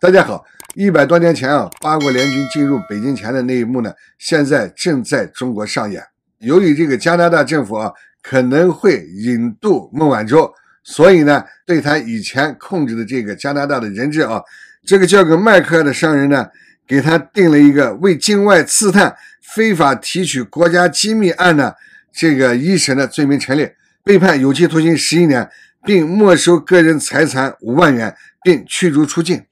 大家好，一百多年前啊，八国联军进入北京前的那一幕呢，现在正在中国上演。由于这个加拿大政府啊，可能会引渡孟晚舟，所以呢，对他以前控制的这个加拿大的人质啊，这个叫个麦克的商人呢，给他定了一个为境外刺探、非法提取国家机密案呢，这个一审的罪名成立，被判有期徒刑十一年，并没收个人财产五万元，并驱逐出境。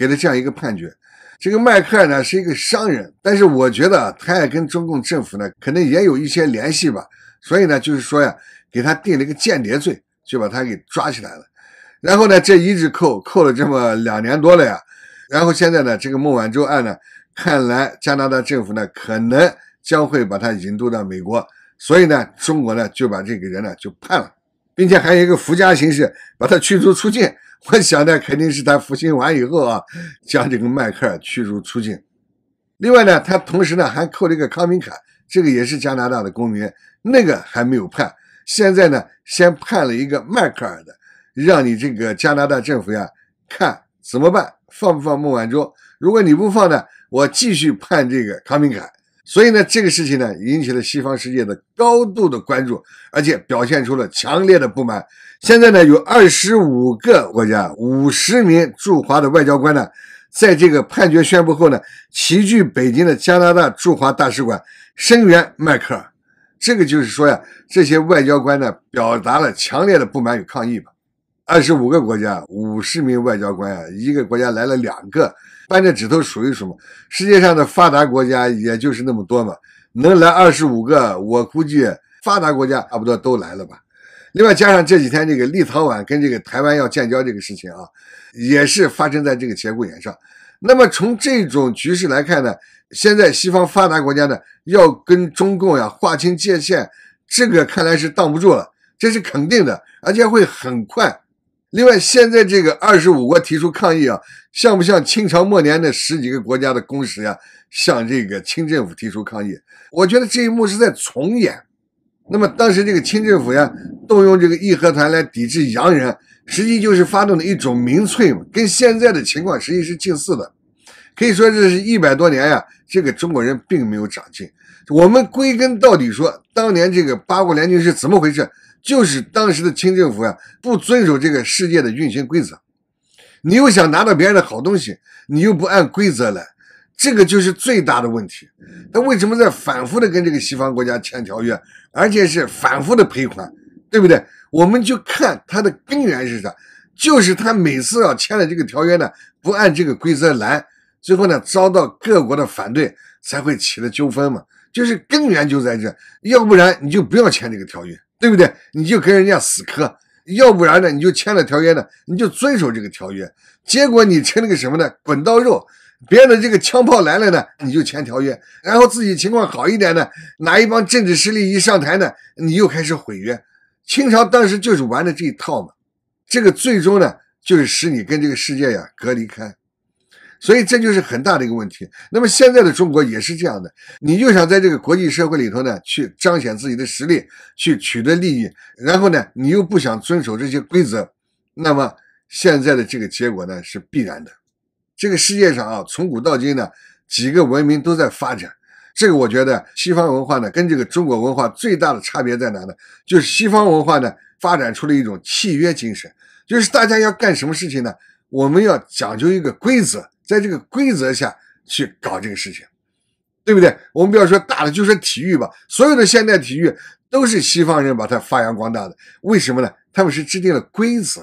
给了这样一个判决，这个迈克尔呢是一个商人，但是我觉得他也跟中共政府呢可能也有一些联系吧，所以呢就是说呀，给他定了一个间谍罪，就把他给抓起来了，然后呢这一直扣扣了这么两年多了呀，然后现在呢这个孟晚舟案呢，看来加拿大政府呢可能将会把他引渡到美国，所以呢中国呢就把这个人呢就判了。并且还有一个附加形式，把他驱逐出境。我想呢，肯定是他服刑完以后啊，将这个迈克尔驱逐出境。另外呢，他同时呢还扣了一个康明凯，这个也是加拿大的公民，那个还没有判。现在呢，先判了一个迈克尔的，让你这个加拿大政府呀，看怎么办，放不放孟晚舟？如果你不放呢，我继续判这个康明凯。所以呢，这个事情呢引起了西方世界的高度的关注，而且表现出了强烈的不满。现在呢，有二十五个国家五十名驻华的外交官呢，在这个判决宣布后呢，齐聚北京的加拿大驻华大使馆声援迈克尔。这个就是说呀，这些外交官呢，表达了强烈的不满与抗议吧。二十五个国家五十名外交官啊，一个国家来了两个。掰着指头数一数嘛，世界上的发达国家也就是那么多嘛，能来二十五个，我估计发达国家差不多都来了吧。另外加上这几天这个立陶宛跟这个台湾要建交这个事情啊，也是发生在这个节骨眼上。那么从这种局势来看呢，现在西方发达国家呢要跟中共呀划清界限，这个看来是挡不住了，这是肯定的，而且会很快。另外，现在这个二十五国提出抗议啊，像不像清朝末年那十几个国家的公使呀，向这个清政府提出抗议？我觉得这一幕是在重演。那么当时这个清政府呀，动用这个义和团来抵制洋人，实际就是发动的一种民粹嘛，跟现在的情况实际是近似的。可以说，这是一百多年呀，这个中国人并没有长进。我们归根到底说，当年这个八国联军是怎么回事？就是当时的清政府呀，不遵守这个世界的运行规则，你又想拿到别人的好东西，你又不按规则来，这个就是最大的问题。他为什么在反复的跟这个西方国家签条约，而且是反复的赔款，对不对？我们就看他的根源是啥，就是他每次要签了这个条约呢，不按这个规则来，最后呢遭到各国的反对，才会起了纠纷嘛。就是根源就在这，要不然你就不要签这个条约。对不对？你就跟人家死磕，要不然呢，你就签了条约呢，你就遵守这个条约。结果你成那个什么呢？滚刀肉。别的这个枪炮来了呢，你就签条约；然后自己情况好一点呢，哪一帮政治势力一上台呢，你又开始毁约。清朝当时就是玩的这一套嘛。这个最终呢，就是使你跟这个世界呀隔离开。所以这就是很大的一个问题。那么现在的中国也是这样的，你就想在这个国际社会里头呢，去彰显自己的实力，去取得利益，然后呢，你又不想遵守这些规则，那么现在的这个结果呢是必然的。这个世界上啊，从古到今呢，几个文明都在发展。这个我觉得，西方文化呢跟这个中国文化最大的差别在哪呢？就是西方文化呢发展出了一种契约精神，就是大家要干什么事情呢，我们要讲究一个规则。在这个规则下去搞这个事情，对不对？我们不要说大的，就说体育吧。所有的现代体育都是西方人把它发扬光大的，为什么呢？他们是制定了规则。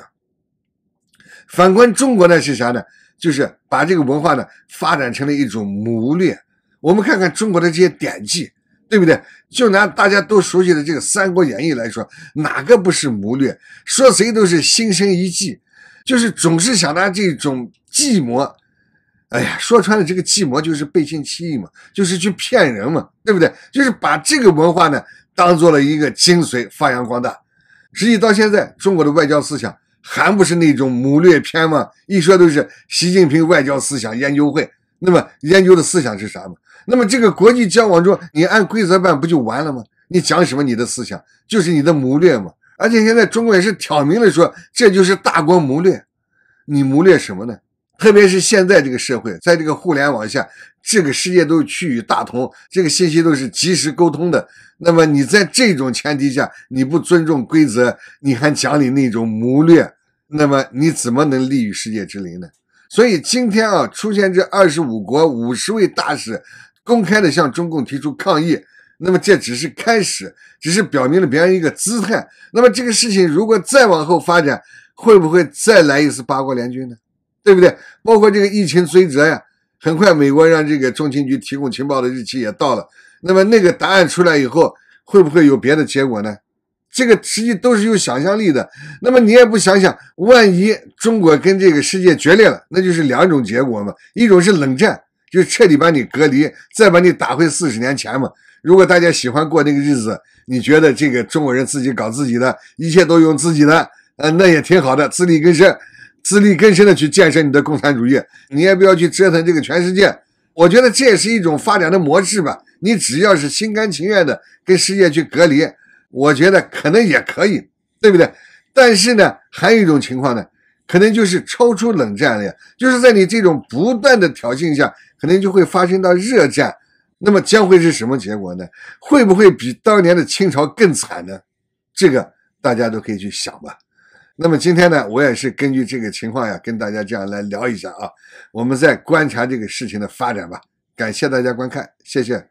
反观中国呢是啥呢？就是把这个文化呢发展成了一种谋略。我们看看中国的这些典籍，对不对？就拿大家都熟悉的这个《三国演义》来说，哪个不是谋略？说谁都是心生一计，就是总是想拿这种计谋。哎呀，说穿了，这个计谋就是背信弃义嘛，就是去骗人嘛，对不对？就是把这个文化呢当做了一个精髓发扬光大。实际到现在，中国的外交思想还不是那种谋略篇嘛？一说都是习近平外交思想研究会，那么研究的思想是啥嘛？那么这个国际交往中，你按规则办不就完了吗？你讲什么？你的思想就是你的谋略嘛。而且现在中国也是挑明了说，这就是大国谋略。你谋略什么呢？特别是现在这个社会，在这个互联网下，这个世界都是趋于大同，这个信息都是及时沟通的。那么你在这种前提下，你不尊重规则，你还讲你那种谋略，那么你怎么能立于世界之林呢？所以今天啊，出现这二十五国五十位大使公开的向中共提出抗议，那么这只是开始，只是表明了别人一个姿态。那么这个事情如果再往后发展，会不会再来一次八国联军呢？对不对？包括这个疫情追责呀，很快美国让这个中情局提供情报的日期也到了。那么那个答案出来以后，会不会有别的结果呢？这个实际都是有想象力的。那么你也不想想，万一中国跟这个世界决裂了，那就是两种结果嘛。一种是冷战，就彻底把你隔离，再把你打回四十年前嘛。如果大家喜欢过那个日子，你觉得这个中国人自己搞自己的，一切都用自己的，呃，那也挺好的，自力更生。自力更生的去建设你的共产主义，你也不要去折腾这个全世界。我觉得这也是一种发展的模式吧。你只要是心甘情愿的跟世界去隔离，我觉得可能也可以，对不对？但是呢，还有一种情况呢，可能就是超出冷战了，呀，就是在你这种不断的挑衅下，可能就会发生到热战。那么将会是什么结果呢？会不会比当年的清朝更惨呢？这个大家都可以去想吧。那么今天呢，我也是根据这个情况呀，跟大家这样来聊一下啊。我们再观察这个事情的发展吧。感谢大家观看，谢谢。